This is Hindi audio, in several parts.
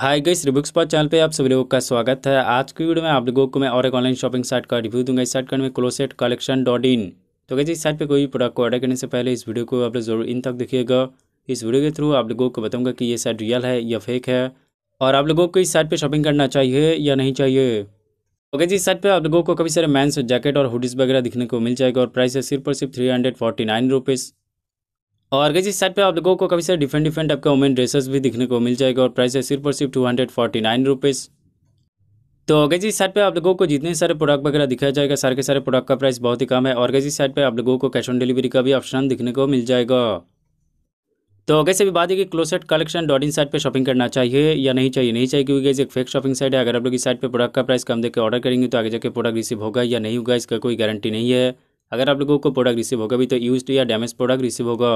हाय गाइस रिव्यू एक्सपर्ट चैनल पे आप सभी लोगों का स्वागत है आज की वीडियो में आप लोगों को मैं और एक ऑनलाइन शॉपिंग साइट का रिव्यू दूंगा इस साइट का मैं क्लोसेट कलेक्शन डॉट इन तो कैसे इस साइट पे कोई प्रोडक्ट को ऑर्डर करने से पहले इस वीडियो को आप लोग जरूर इन तक देखिएगा इस वीडियो के थ्रू आप लोगों को बताऊँगा कि ये साइट रियल है या फेक है और आप लोगों को इस साइट पर शॉपिंग करना चाहिए या नहीं चाहिए ओके तो जी इस साइट पर आप लोगों को कभी सारे मैंस जैकेट और हुडीज़ वगैरह दिखने को मिल जाएगा और प्राइस है सिर्फ और सिर्फ three hundred forty nine rupees और गई इस साइड पे आप लोगों को कभी सारे डिफरेंट डिफरेंट आपका वुमेन ड्रेसेस भी दिखने को मिल जाएगा और प्राइस है सिर्फ और सिर्फ two hundred forty nine rupees तो गई इस साइड पे आप लोगों को जितने सारे प्रोडक्ट वगैरह दिखाया जाएगा सारे के सारे प्रोडक्ट का प्राइस बहुत ही कम है और गई इस साइड पर आप लोगों को कैश ऑन डिलीवरी का भी ऑप्शन दिखने को मिल जाएगा तो कैसे भी बात है कि closet collection dot in site पर शॉपिंग करना चाहिए या नहीं चाहिए नहीं चाहिए क्योंकि एक फेक शॉपिंग साइट है अगर आप लोग इस साइट पर प्रोडक्ट का प्राइस कम देकर ऑर्डर करेंगे तो आगे जाकर प्रोडक्ट रिसीव होगा या नहीं होगा इसका कोई गारंटी नहीं है अगर आप लोगों को प्रोडक्ट रिसीव होगा भी तो यूज या डैमेज प्रोडक्ट रिसीव होगा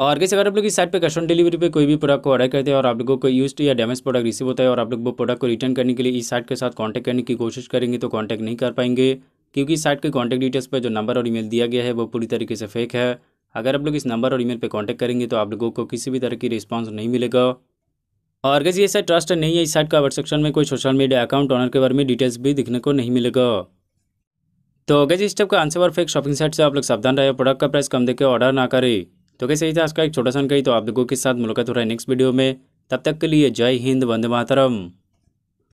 और कैसे अगर आप लोग इस साइट पे कैश ऑन डिलीवरी पे कोई भी प्रोडक्ट को ऑर्डर करते हैं और आप लोगों को यूज या डैमेज प्रोडक्ट रिसीव होता है और आप लोग वो प्रोडक्ट को रिटर्न करने के लिए इस साइट के साथ कॉन्टैक्ट करने की कोशिश करेंगे तो कॉन्टैक्ट नहीं कर पाएंगे क्योंकि इस साइट के कॉन्टैक्ट डिटेल्स पर जो नंबर और ईमेल दिया गया है वो पूरी तरीके से फेक है अगर आप लोग इस नंबर और ईमेल पर कॉन्टैक्ट करेंगे तो आप लोगों को किसी भी तरह की रिस्पॉन्स नहीं मिलेगा और कैसे ये साइट ट्रस्ट नहीं है इस साइट का सेक्शन में कोई सोशल मीडिया अकाउंट ऑनर के बारे में डिटेल्स भी दिखने को नहीं मिलेगा तो अगर इस टाइप का आंसर और फेक शॉपिंग साइट से आप लोग सावधान रहे प्रोडक्ट का प्राइस कम देकर ऑर्डर ना करें तो कैसे ही था आज का एक छोटा सा कही तो आप लोगों के साथ मुलाकात हो रहा है नेक्स्ट वीडियो में तब तक के लिए जय हिंद वंदे मातरम